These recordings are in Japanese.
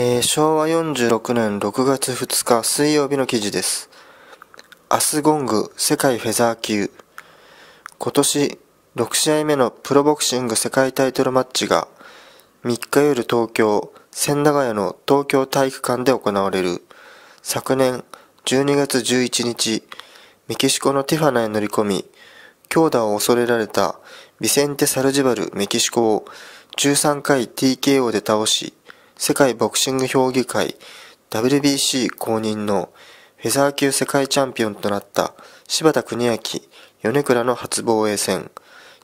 えー、昭和46年6月2日水曜日の記事です。アスゴング世界フェザー級。今年6試合目のプロボクシング世界タイトルマッチが3日夜東京、千駄ヶ谷の東京体育館で行われる。昨年12月11日、メキシコのティファナへ乗り込み、強打を恐れられたビセンテ・サルジバルメキシコを13回 TKO で倒し、世界ボクシング評議会 WBC 公認のフェザー級世界チャンピオンとなった柴田邦明、米倉の初防衛戦。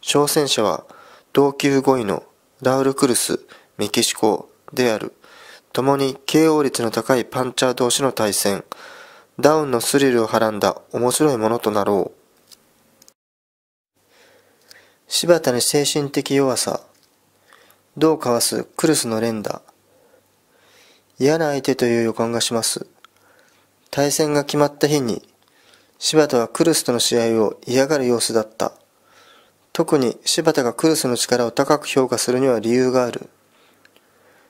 挑戦者は同級5位のラウル・クルス、メキシコである。共に KO 率の高いパンチャー同士の対戦。ダウンのスリルをはらんだ面白いものとなろう。柴田に精神的弱さ。どうかわすクルスの連打。嫌な相手という予感がします。対戦が決まった日に、柴田はクルスとの試合を嫌がる様子だった。特に柴田がクルスの力を高く評価するには理由がある。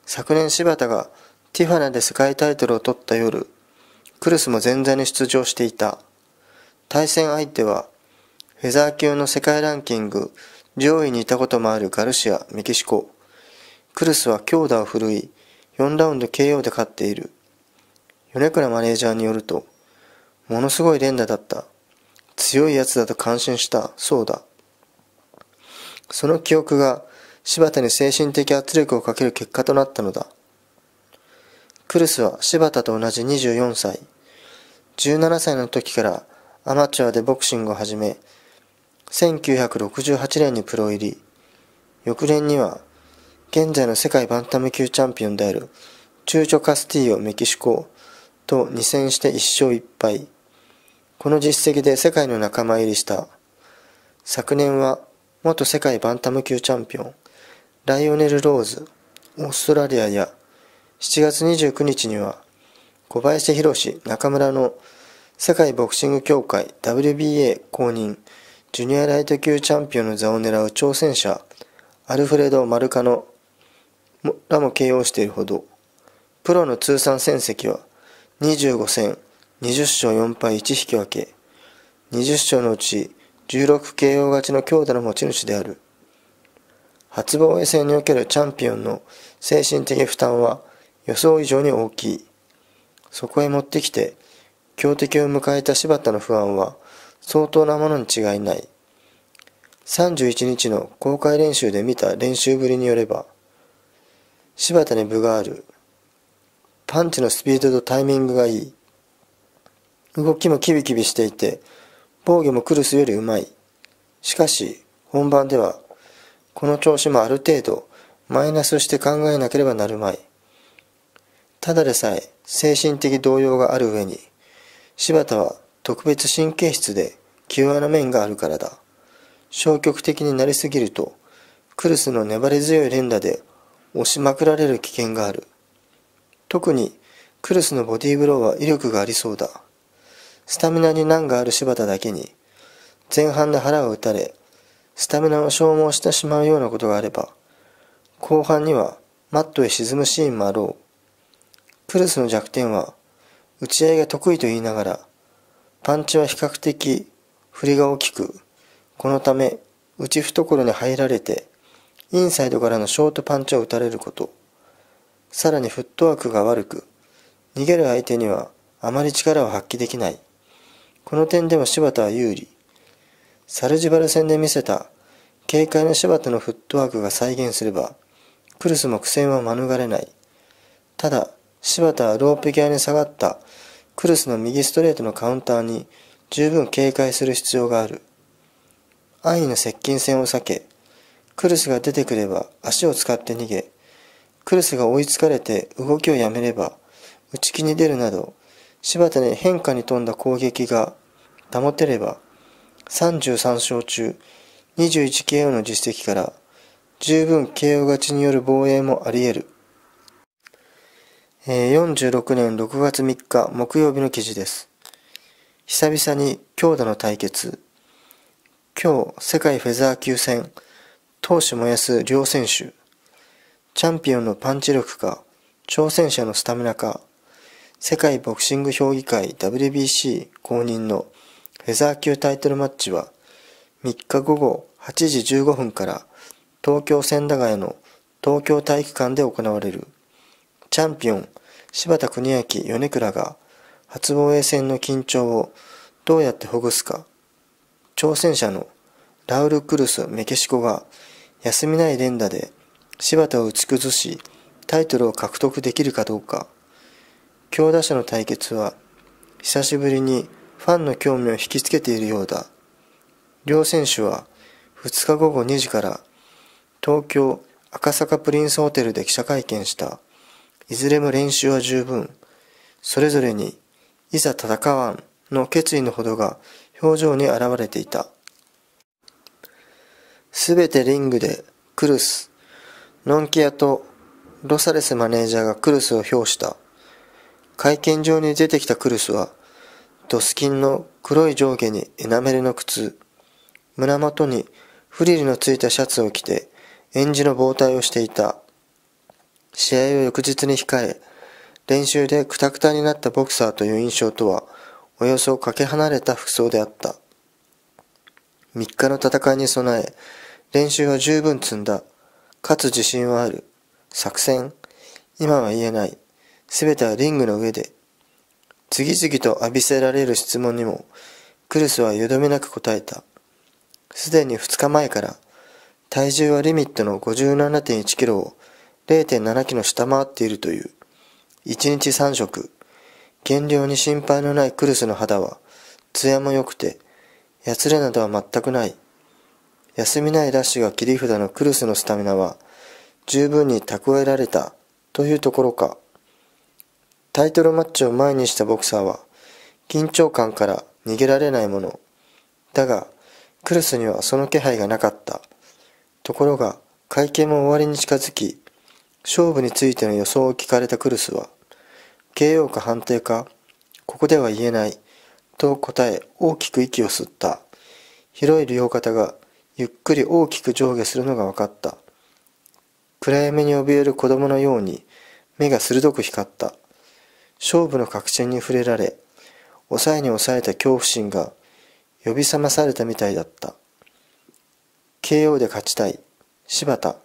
昨年柴田がティファナで世界タイトルを取った夜、クルスも前座に出場していた。対戦相手は、フェザー級の世界ランキング上位にいたこともあるガルシア、メキシコ。クルスは強打を振るい、4ラウンド KO で勝っている。米倉マネージャーによると、ものすごい連打だった。強い奴だと感心した。そうだ。その記憶が柴田に精神的圧力をかける結果となったのだ。クルスは柴田と同じ24歳。17歳の時からアマチュアでボクシングを始め、1968年にプロ入り、翌年には現在の世界バンタム級チャンピオンである、中ョ・カスティーヨメキシコと2戦して1勝1敗。この実績で世界の仲間入りした。昨年は、元世界バンタム級チャンピオン、ライオネル・ローズ、オーストラリアや、7月29日には、小林博士中村の世界ボクシング協会 WBA 公認ジュニアライト級チャンピオンの座を狙う挑戦者アルフレド・マルカノらも形容しているほど、プロの通算戦績は25戦20勝4敗1引き分け、20勝のうち 16KO 勝ちの強打の持ち主である。初防衛戦におけるチャンピオンの精神的負担は予想以上に大きい。そこへ持ってきて、強敵を迎えた柴田の不安は相当なものに違いない。31日の公開練習で見た練習ぶりによれば、柴田に分がある。パンチのスピードとタイミングがいい。動きもキビキビしていて、防御もクルスよりうまい。しかし、本番では、この調子もある程度、マイナスして考えなければなるまい。ただでさえ、精神的動揺がある上に、柴田は特別神経質で、急な面があるからだ。消極的になりすぎると、クルスの粘り強い連打で押しまくられる危険がある。特に、クルスのボディーブローは威力がありそうだ。スタミナに難がある柴田だけに、前半で腹を打たれ、スタミナを消耗してしまうようなことがあれば、後半にはマットへ沈むシーンもあろう。クルスの弱点は、打ち合いが得意と言いながら、パンチは比較的、振りが大きく、このため、内懐に入られて、インサイドからのショートパンチを打たれること、さらにフットワークが悪く、逃げる相手にはあまり力を発揮できない。この点でも柴田は有利。サルジバル戦で見せた軽快な柴田のフットワークが再現すれば、クルスも苦戦は免れない。ただ、柴田はロープ際に下がったクルスの右ストレートのカウンターに十分警戒する必要がある。安易な接近戦を避け、クルスが出てくれば足を使って逃げ、クルスが追いつかれて動きをやめれば、打ち気に出るなど、柴田に変化に富んだ攻撃が保てれば、33勝中 21KO の実績から、十分 KO 勝ちによる防衛もあり得る。え46年6月3日木曜日の記事です。久々に強打の対決。今日、世界フェザー級戦。闘志燃やす両選手。チャンピオンのパンチ力か、挑戦者のスタミナか、世界ボクシング評議会 WBC 公認のフェザー級タイトルマッチは、3日午後8時15分から東京千駄ヶ谷の東京体育館で行われる。チャンピオン、柴田国明米倉が、初防衛戦の緊張をどうやってほぐすか。挑戦者のラウル・クルス・メキシコが、休みない連打で柴田を打ち崩しタイトルを獲得できるかどうか強打者の対決は久しぶりにファンの興味を引きつけているようだ両選手は2日午後2時から東京赤坂プリンスホテルで記者会見したいずれも練習は十分それぞれにいざ戦わんの決意のほどが表情に現れていたすべてリングでクルス、ノンキアとロサレスマネージャーがクルスを評した。会見場に出てきたクルスは、ドスキンの黒い上下にエナメルの靴、胸元にフリルのついたシャツを着て、演じの傍体をしていた。試合を翌日に控え、練習でクタクタになったボクサーという印象とは、およそかけ離れた服装であった。3日の戦いに備え、練習は十分積んだ。かつ自信はある。作戦今は言えない。すべてはリングの上で。次々と浴びせられる質問にも、クルスはよどめなく答えた。すでに2日前から、体重はリミットの57.1キロを0.7キロ下回っているという、1日3食、減量に心配のないクルスの肌は、艶も良くて、やつれなどは全くない。休みないダッシュが切り札のクルスのスタミナは十分に蓄えられたというところか。タイトルマッチを前にしたボクサーは緊張感から逃げられないもの。だが、クルスにはその気配がなかった。ところが、会見も終わりに近づき、勝負についての予想を聞かれたクルスは、KO か判定か、ここでは言えない。と答え大きく息を吸った。広い両肩がゆっくり大きく上下するのが分かった。暗闇に怯える子供のように目が鋭く光った。勝負の確信に触れられ、抑えに抑えた恐怖心が呼び覚まされたみたいだった。KO で勝ちたい。柴田。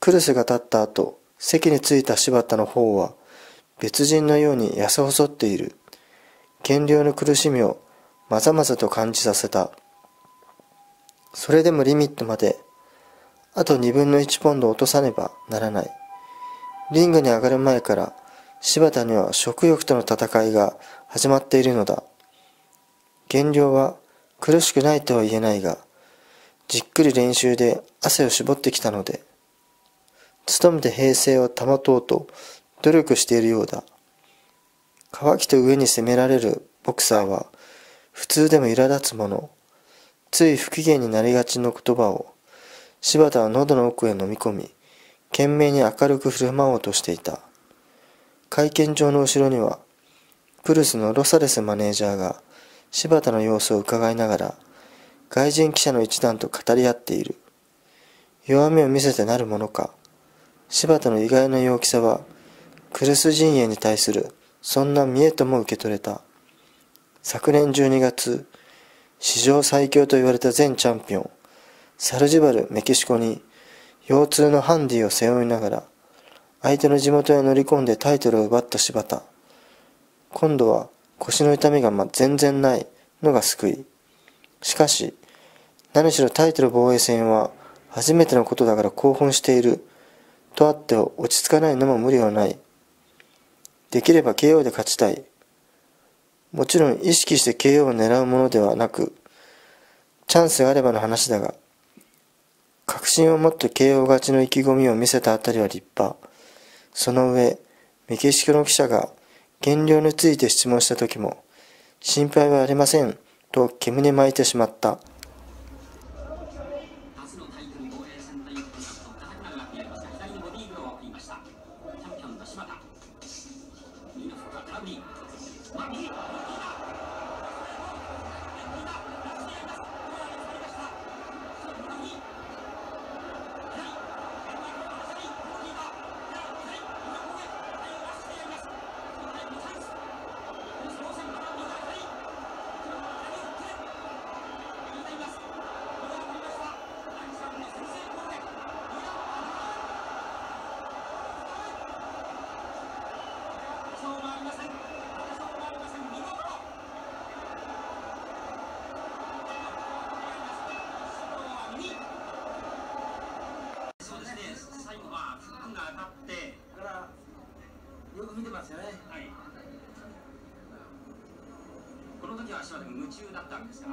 クルスが立った後、席に着いた柴田の方は別人のように痩せ細っている。減量の苦しみをまざまざと感じさせた。それでもリミットまで、あと2分の一ポンド落とさねばならない。リングに上がる前から、柴田には食欲との戦いが始まっているのだ。減量は苦しくないとは言えないが、じっくり練習で汗を絞ってきたので、努めて平静を保とうと努力しているようだ。乾きて上に攻められるボクサーは、普通でも苛立つもの、つい不機嫌になりがちの言葉を、柴田は喉の奥へ飲み込み、懸命に明るく振る舞おうとしていた。会見場の後ろには、プルスのロサレスマネージャーが、柴田の様子を伺いながら、外人記者の一団と語り合っている。弱みを見せてなるものか。柴田の意外な陽気さは、クルス陣営に対するそんな見えとも受け取れた。昨年12月、史上最強と言われた前チャンピオン、サルジバルメキシコに腰痛のハンディを背負いながら、相手の地元へ乗り込んでタイトルを奪った柴田。今度は腰の痛みが全然ないのが救い。しかし、何しろタイトル防衛戦は初めてのことだから興奮しているとあって落ち着かないのも無理はないできれば KO で勝ちたい。もちろん意識して KO を狙うものではなく、チャンスがあればの話だが、確信を持って KO 勝ちの意気込みを見せたあたりは立派。その上、メキシコの記者が減量について質問した時も、心配はありませんと煙に巻いてしまった。中だったんですが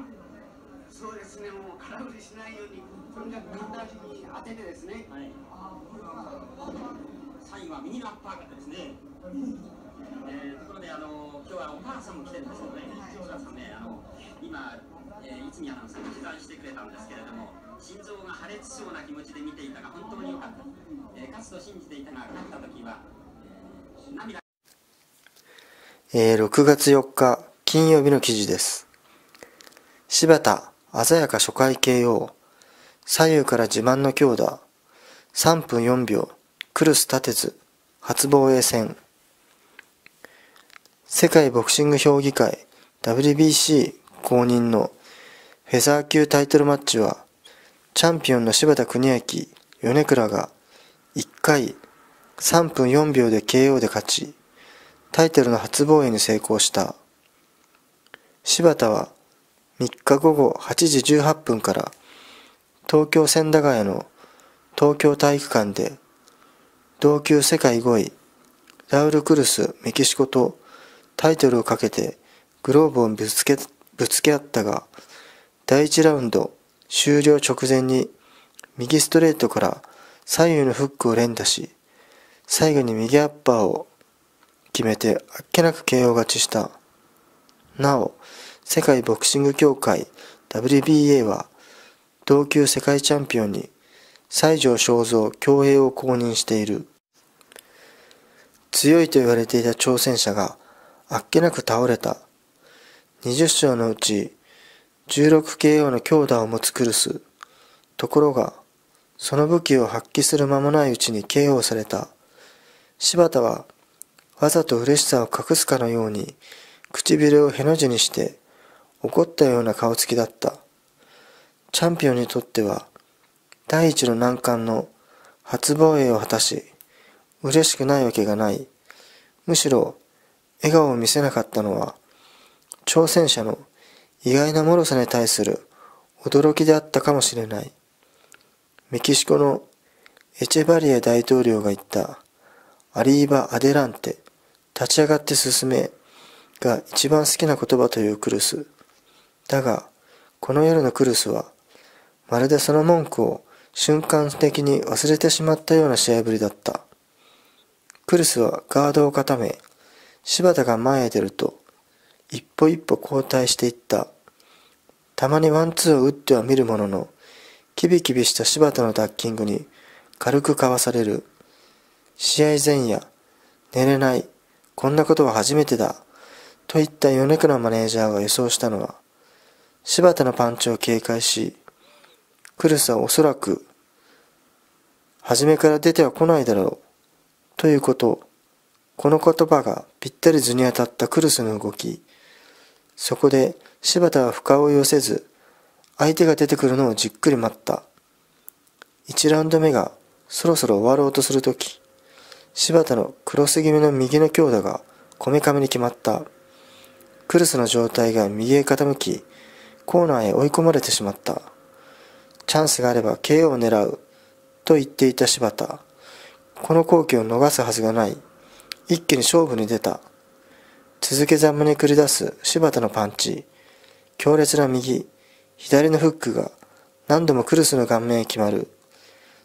そうですねもう空振りしないようにとにかく簡単に当ててですね、はい、サインは右のアッパー型ですね、えー、ところであの今日はお母さんも来てるんですけどね長田さんねあの今、えー、泉アナウンサーに取材してくれたんですけれども心臓が破裂しそうな気持ちで見ていたが本当によかった、えー、勝つと信じていたが勝った時は、えー、涙えー、6月4日金曜日の記事です柴田、鮮やか初回 KO。左右から自慢の強打。3分4秒、クルス立てず、初防衛戦。世界ボクシング評議会 WBC 公認のフェザー級タイトルマッチは、チャンピオンの柴田邦明、米倉が1回3分4秒で KO で勝ち、タイトルの初防衛に成功した。柴田は3日午後8時18分から東京千駄ヶ谷の東京体育館で同級世界5位ラウル・クルスメキシコとタイトルをかけてグローブをぶつけぶつけ合ったが第1ラウンド終了直前に右ストレートから左右のフックを連打し最後に右アッパーを決めてあっけなく KO 勝ちしたなお世界ボクシング協会 WBA は同級世界チャンピオンに西条正蔵競泳を公認している強いと言われていた挑戦者があっけなく倒れた20勝のうち 16KO の強打を持つクルスところがその武器を発揮する間もないうちに KO された柴田はわざと嬉しさを隠すかのように唇をへの字にして怒ったような顔つきだった。チャンピオンにとっては、第一の難関の初防衛を果たし、嬉しくないわけがない。むしろ、笑顔を見せなかったのは、挑戦者の意外な脆さに対する驚きであったかもしれない。メキシコのエチェバリエ大統領が言った、アリーバ・アデランテ、立ち上がって進め、が一番好きな言葉というクルス。だが、この夜のクルスは、まるでその文句を瞬間的に忘れてしまったような試合ぶりだった。クルスはガードを固め、柴田が前へ出ると、一歩一歩後退していった。たまにワンツーを打っては見るものの、キビキビした柴田のダッキングに軽くかわされる。試合前夜、寝れない、こんなことは初めてだ、といった米倉マネージャーが予想したのは、柴田のパンチを警戒し、クルスはおそらく、初めから出ては来ないだろう、ということ。この言葉がぴったり図に当たったクルスの動き。そこで柴田は深追いをせず、相手が出てくるのをじっくり待った。1ラウンド目がそろそろ終わろうとするとき、柴田のクロス気味の右の強打がこめかみに決まった。クルスの状態が右へ傾き、コーナーへ追い込まれてしまった。チャンスがあれば KO を狙う。と言っていた柴田。この好機を逃すはずがない。一気に勝負に出た。続けざまに繰り出す柴田のパンチ。強烈な右、左のフックが何度もクルスの顔面へ決まる。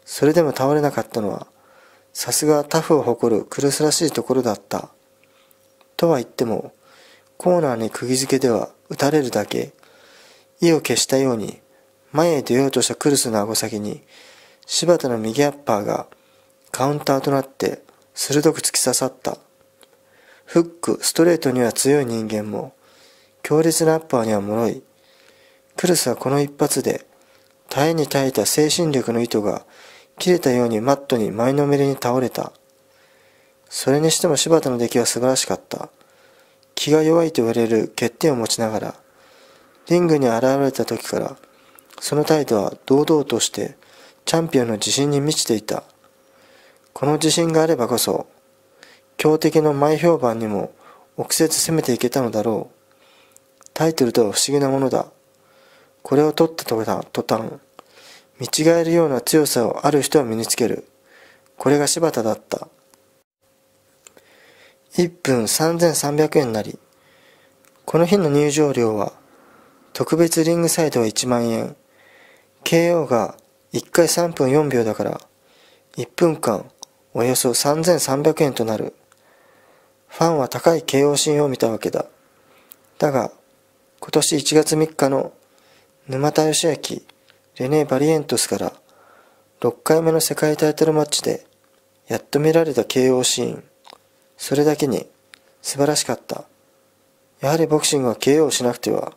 それでも倒れなかったのは、さすがタフを誇るクルスらしいところだった。とは言っても、コーナーに釘付けでは打たれるだけ。火を消したように、前へ出ようとしたクルスの顎先に、柴田の右アッパーがカウンターとなって鋭く突き刺さった。フック、ストレートには強い人間も、強烈なアッパーには脆い。クルスはこの一発で、耐えに耐えた精神力の糸が切れたようにマットに前のめりに倒れた。それにしても柴田の出来は素晴らしかった。気が弱いと言われる欠点を持ちながら、リングに現れた時から、その態度は堂々として、チャンピオンの自信に満ちていた。この自信があればこそ、強敵の前評判にも、臆せず攻めていけたのだろう。タイトルとは不思議なものだ。これを取った途端、途端見違えるような強さをある人は身につける。これが柴田だった。1分3300円なり。この日の入場料は特別リングサイドは1万円。KO が1回3分4秒だから、1分間およそ3300円となる。ファンは高い KO シーンを見たわけだ。だが、今年1月3日の沼田義明、レネー・バリエントスから6回目の世界タイトルマッチで、やっと見られた KO シーン。それだけに素晴らしかった。やはりボクシングは KO しなくては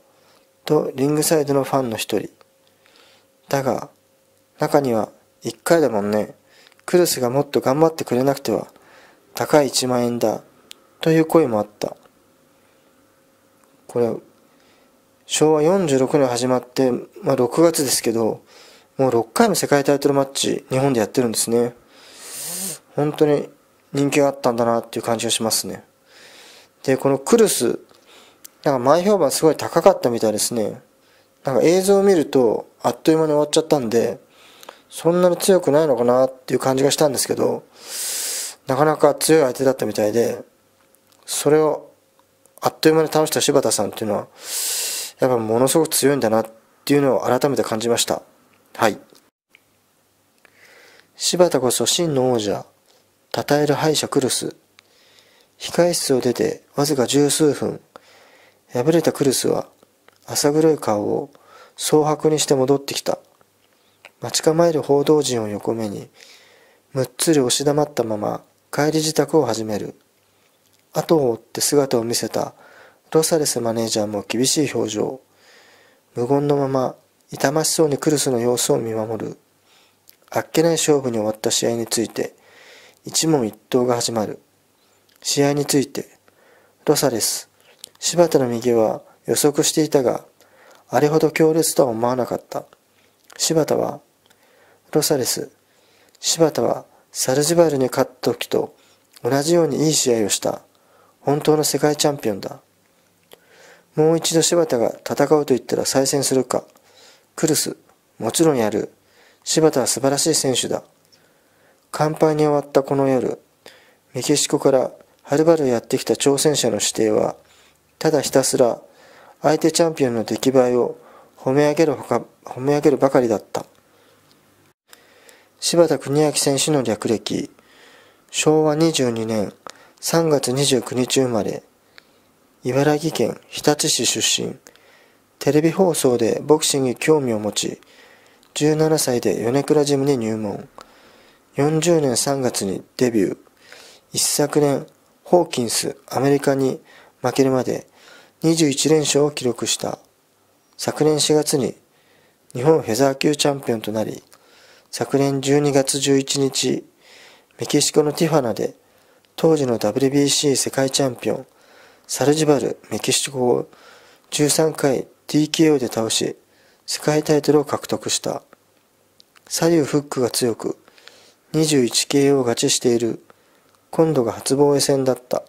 とリングサイドのファンの一人。だが、中には、一回だもんね。クルスがもっと頑張ってくれなくては、高い1万円だ。という声もあった。これ、昭和46年始まって、まあ、6月ですけど、もう6回も世界タイトルマッチ、日本でやってるんですね。本当に人気があったんだなっていう感じがしますね。で、このクルスなんか前評判すごい高かったみたいですね。なんか映像を見るとあっという間に終わっちゃったんで、そんなに強くないのかなっていう感じがしたんですけど、なかなか強い相手だったみたいで、それをあっという間に倒した柴田さんっていうのは、やっぱものすごく強いんだなっていうのを改めて感じました。はい。柴田こそ真の王者、称える敗者クロス。控室を出てわずか十数分、敗れたクルスは朝黒い顔を蒼白にして戻ってきた。待ち構える報道陣を横目に、むっつり押し黙ったまま帰り自宅を始める。後を追って姿を見せたロサレスマネージャーも厳しい表情。無言のまま痛ましそうにクルスの様子を見守る。あっけない勝負に終わった試合について、一問一答が始まる。試合について、ロサレス、柴田の右は予測していたが、あれほど強烈とは思わなかった。柴田は、ロサレス。柴田は、サルジバルに勝った時と同じようにいい試合をした。本当の世界チャンピオンだ。もう一度柴田が戦うと言ったら再戦するか。クルス。もちろんやる。柴田は素晴らしい選手だ。乾杯に終わったこの夜、メキシコからはるばるやってきた挑戦者の指定は、ただひたすら相手チャンピオンの出来栄えを褒め上げるほか褒め上げるばかりだった柴田邦明選手の略歴昭和22年3月29日生まれ茨城県日立市出身テレビ放送でボクシングに興味を持ち17歳で米倉ジムに入門40年3月にデビュー一昨年ホーキンスアメリカに負けるまで21連勝を記録した。昨年4月に日本フェザー級チャンピオンとなり、昨年12月11日、メキシコのティファナで当時の WBC 世界チャンピオン、サルジバルメキシコを13回 TKO で倒し、世界タイトルを獲得した。左右フックが強く、21KO 勝ちしている、今度が初防衛戦だった。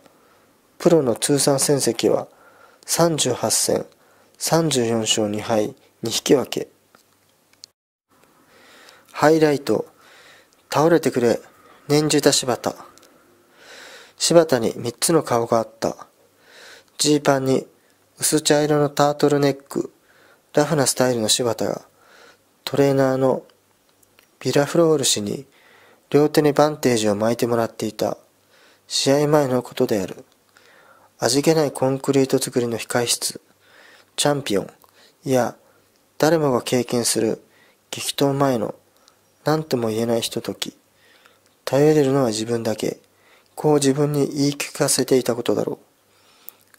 プロの通算戦績は38戦34勝2敗2引き分けハイライト倒れてくれ念じた柴田柴田に3つの顔があったジーパンに薄茶色のタートルネックラフなスタイルの柴田がトレーナーのビラフロール氏に両手にバンテージを巻いてもらっていた試合前のことである味気ないコンクリート作りの控室、チャンピオン、いや、誰もが経験する激闘前の何とも言えないひととき、頼れるのは自分だけ、こう自分に言い聞かせていたことだろ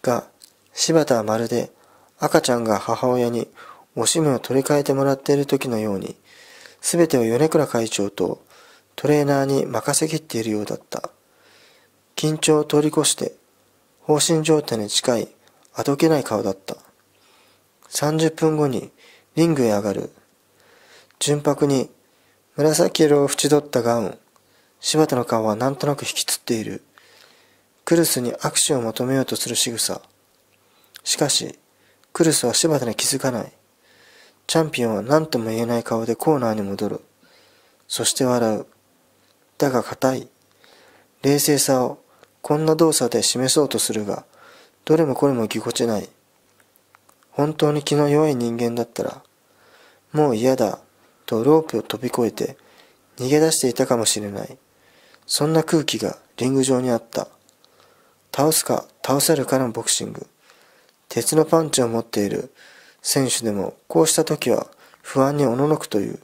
う。が、柴田はまるで赤ちゃんが母親におしめを取り替えてもらっている時のように、すべてを米倉会長とトレーナーに任せきっているようだった。緊張を通り越して、放心状態に近い、あどけない顔だった。30分後にリングへ上がる。純白に紫色を縁取ったガウン。柴田の顔はなんとなく引きつっている。クルスに握手を求めようとする仕草。しかし、クルスは柴田に気づかない。チャンピオンは何とも言えない顔でコーナーに戻る。そして笑う。だが硬い。冷静さをこんな動作で示そうとするが、どれもこれもぎこちない。本当に気の弱い人間だったら、もう嫌だ、とロープを飛び越えて逃げ出していたかもしれない。そんな空気がリング上にあった。倒すか倒せるかのボクシング。鉄のパンチを持っている選手でもこうした時は不安におののくという。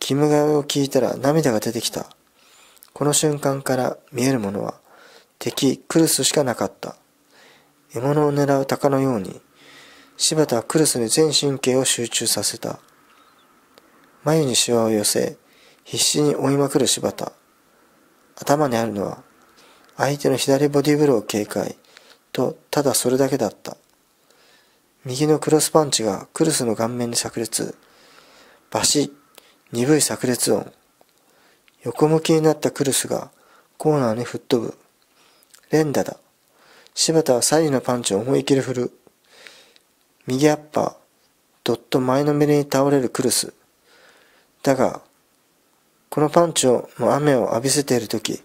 キムガイを聞いたら涙が出てきた。この瞬間から見えるものは敵クルスしかなかった獲物を狙う鷹のように柴田はクルスに全神経を集中させた眉にシワを寄せ必死に追いまくる柴田頭にあるのは相手の左ボディブロー警戒とただそれだけだった右のクロスパンチがクルスの顔面に炸裂バシッ鈍い炸裂音横向きになったクルスがコーナーに吹っ飛ぶ連打だ。柴田は左右のパンチを思い切り振る。右アッパー。どっと前のめりに倒れるクルス。だが、このパンチをの雨を浴びせている時、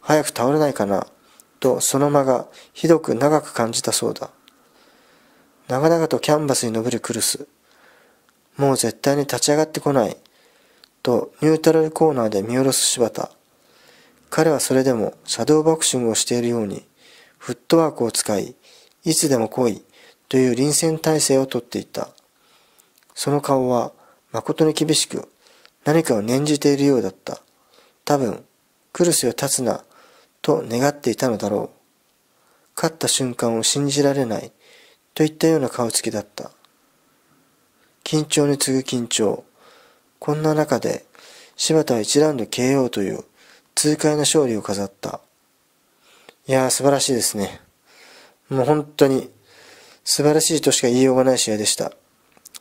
早く倒れないかな、とその間がひどく長く感じたそうだ。長々とキャンバスに登るクルス。もう絶対に立ち上がってこない。とニュートラルコーナーで見下ろす柴田。彼はそれでもシャドーボクシングをしているように、フットワークを使い、いつでも来いという臨戦態勢をとっていた。その顔は誠に厳しく、何かを念じているようだった。多分、来るせを立つな、と願っていたのだろう。勝った瞬間を信じられない、といったような顔つきだった。緊張に次ぐ緊張。こんな中で、柴田は一ラウンド KO という痛快な勝利を飾った。いやー素晴らしいですね。もう本当に素晴らしいとしか言いようがない試合でした。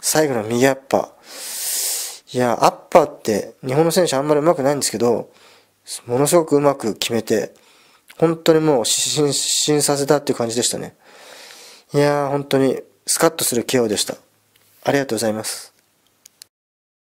最後の右アッパー。いやアッパーって日本の選手あんまり上手くないんですけど、ものすごくうまく決めて、本当にもう失神失神させたっていう感じでしたね。いやー本当にスカッとする KO でした。ありがとうございます。